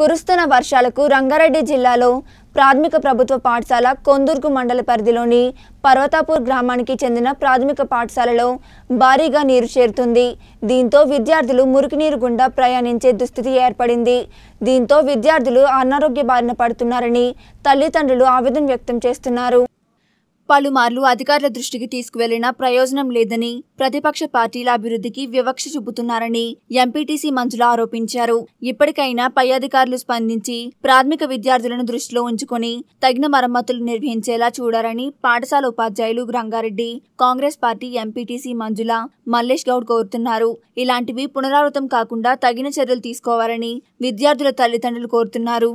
కురుస్తున్న వర్షాలకు రంగారెడ్డి జిల్లాలో ప్రాథమిక ప్రభుత్వ పాఠశాల కొందుర్గు మండల పరిధిలోని పర్వతాపూర్ గ్రామానికి చెందిన ప్రాథమిక పాఠశాలలో భారీగా నీరు చేరుతుంది దీంతో విద్యార్థులు మురికినీరు గుండా ప్రయాణించే దుస్థితి ఏర్పడింది దీంతో విద్యార్థులు అనారోగ్య బారిన పడుతున్నారని తల్లిదండ్రులు ఆవేదన వ్యక్తం చేస్తున్నారు పలుమార్లు అధికారుల దృష్టికి తీసుకువెళ్లినా ప్రయోజనం లేదని ప్రతిపక్ష పార్టీల అభివృద్ధికి వివక్ష చూపుతున్నారని ఎంపీటీసీ మంజుల ఆరోపించారు ఇప్పటికైనా పై అధికారులు స్పందించి ప్రాథమిక విద్యార్థులను దృష్టిలో ఉంచుకుని తగిన మరమ్మతులు నిర్వహించేలా చూడాలని పాఠశాల ఉపాధ్యాయులు రంగారెడ్డి కాంగ్రెస్ పార్టీ ఎంపీటీసీ మంజుల మల్లేష్ గౌడ్ కోరుతున్నారు ఇలాంటివి పునరావృతం కాకుండా తగిన చర్యలు తీసుకోవాలని విద్యార్థుల తల్లిదండ్రులు కోరుతున్నారు